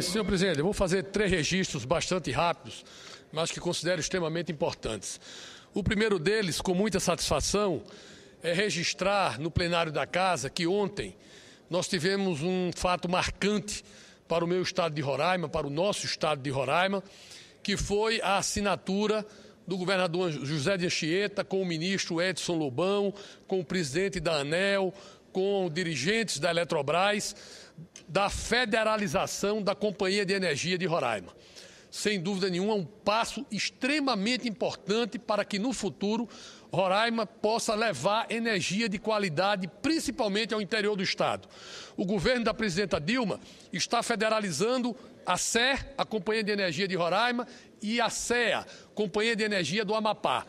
Senhor presidente, eu vou fazer três registros bastante rápidos, mas que considero extremamente importantes. O primeiro deles, com muita satisfação, é registrar no plenário da casa que ontem nós tivemos um fato marcante para o meu estado de Roraima, para o nosso estado de Roraima, que foi a assinatura do governador José de Anchieta com o ministro Edson Lobão, com o presidente da ANEL, com dirigentes da Eletrobras da federalização da Companhia de Energia de Roraima. Sem dúvida nenhuma, um passo extremamente importante para que no futuro Roraima possa levar energia de qualidade, principalmente ao interior do Estado. O governo da presidenta Dilma está federalizando a SER, a Companhia de Energia de Roraima, e a CEA, Companhia de Energia do Amapá.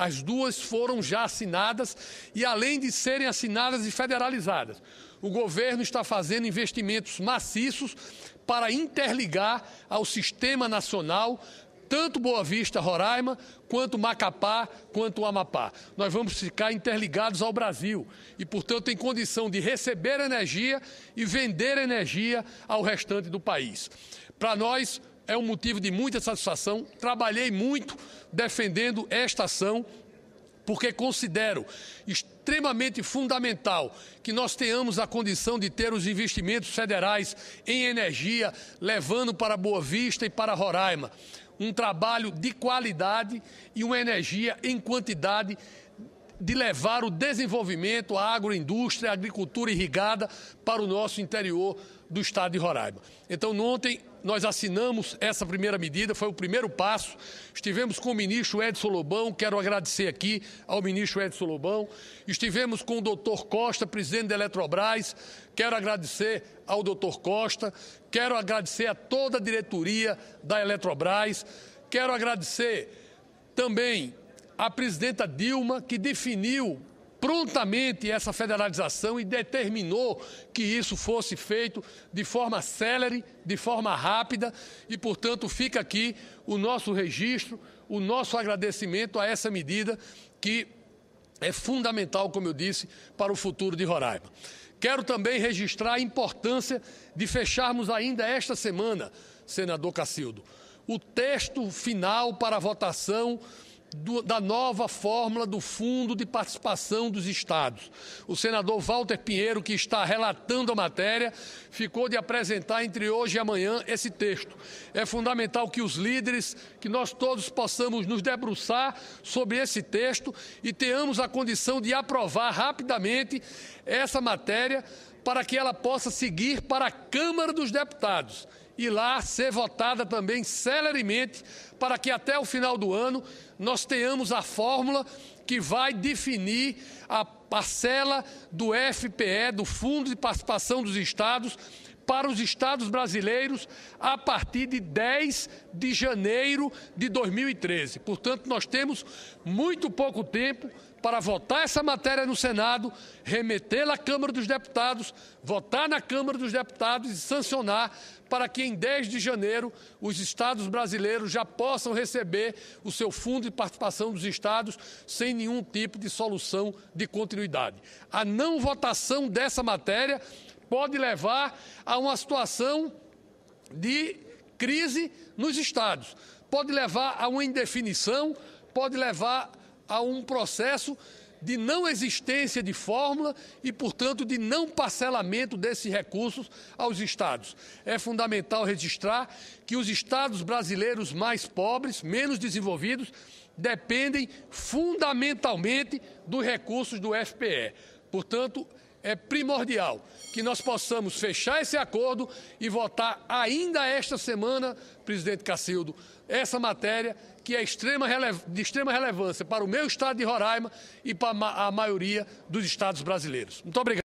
As duas foram já assinadas e, além de serem assinadas e federalizadas, o governo está fazendo investimentos maciços para interligar ao sistema nacional tanto Boa Vista, Roraima, quanto Macapá, quanto Amapá. Nós vamos ficar interligados ao Brasil e, portanto, tem condição de receber energia e vender energia ao restante do país. Para nós, é um motivo de muita satisfação. Trabalhei muito defendendo esta ação, porque considero extremamente fundamental que nós tenhamos a condição de ter os investimentos federais em energia, levando para Boa Vista e para Roraima um trabalho de qualidade e uma energia em quantidade de levar o desenvolvimento, a agroindústria, a agricultura irrigada para o nosso interior do Estado de Roraima. Então, ontem, nós assinamos essa primeira medida, foi o primeiro passo. Estivemos com o ministro Edson Lobão, quero agradecer aqui ao ministro Edson Lobão. Estivemos com o doutor Costa, presidente da Eletrobras, quero agradecer ao doutor Costa. Quero agradecer a toda a diretoria da Eletrobras. Quero agradecer também à presidenta Dilma, que definiu prontamente essa federalização e determinou que isso fosse feito de forma célere, de forma rápida, e, portanto, fica aqui o nosso registro, o nosso agradecimento a essa medida que é fundamental, como eu disse, para o futuro de Roraima. Quero também registrar a importância de fecharmos ainda esta semana, senador Cacildo, o texto final para a votação do, da nova fórmula do Fundo de Participação dos Estados. O senador Walter Pinheiro, que está relatando a matéria, ficou de apresentar entre hoje e amanhã esse texto. É fundamental que os líderes, que nós todos possamos nos debruçar sobre esse texto e tenhamos a condição de aprovar rapidamente essa matéria para que ela possa seguir para a Câmara dos Deputados e lá ser votada também celeremente, para que até o final do ano nós tenhamos a fórmula que vai definir a parcela do FPE, do Fundo de Participação dos Estados, para os estados brasileiros a partir de 10 de janeiro de 2013. Portanto, nós temos muito pouco tempo para votar essa matéria no Senado, remetê-la à Câmara dos Deputados, votar na Câmara dos Deputados e sancionar para que em 10 de janeiro os estados brasileiros já possam receber o seu fundo de participação dos estados sem nenhum tipo de solução de continuidade. A não votação dessa matéria pode levar a uma situação de crise nos estados, pode levar a uma indefinição, pode levar a um processo de não existência de fórmula e, portanto, de não parcelamento desses recursos aos estados. É fundamental registrar que os estados brasileiros mais pobres, menos desenvolvidos, dependem fundamentalmente dos recursos do FPE. Portanto, é primordial que nós possamos fechar esse acordo e votar ainda esta semana, presidente Cacildo, essa matéria que é de extrema relevância para o meu estado de Roraima e para a maioria dos estados brasileiros. Muito obrigado.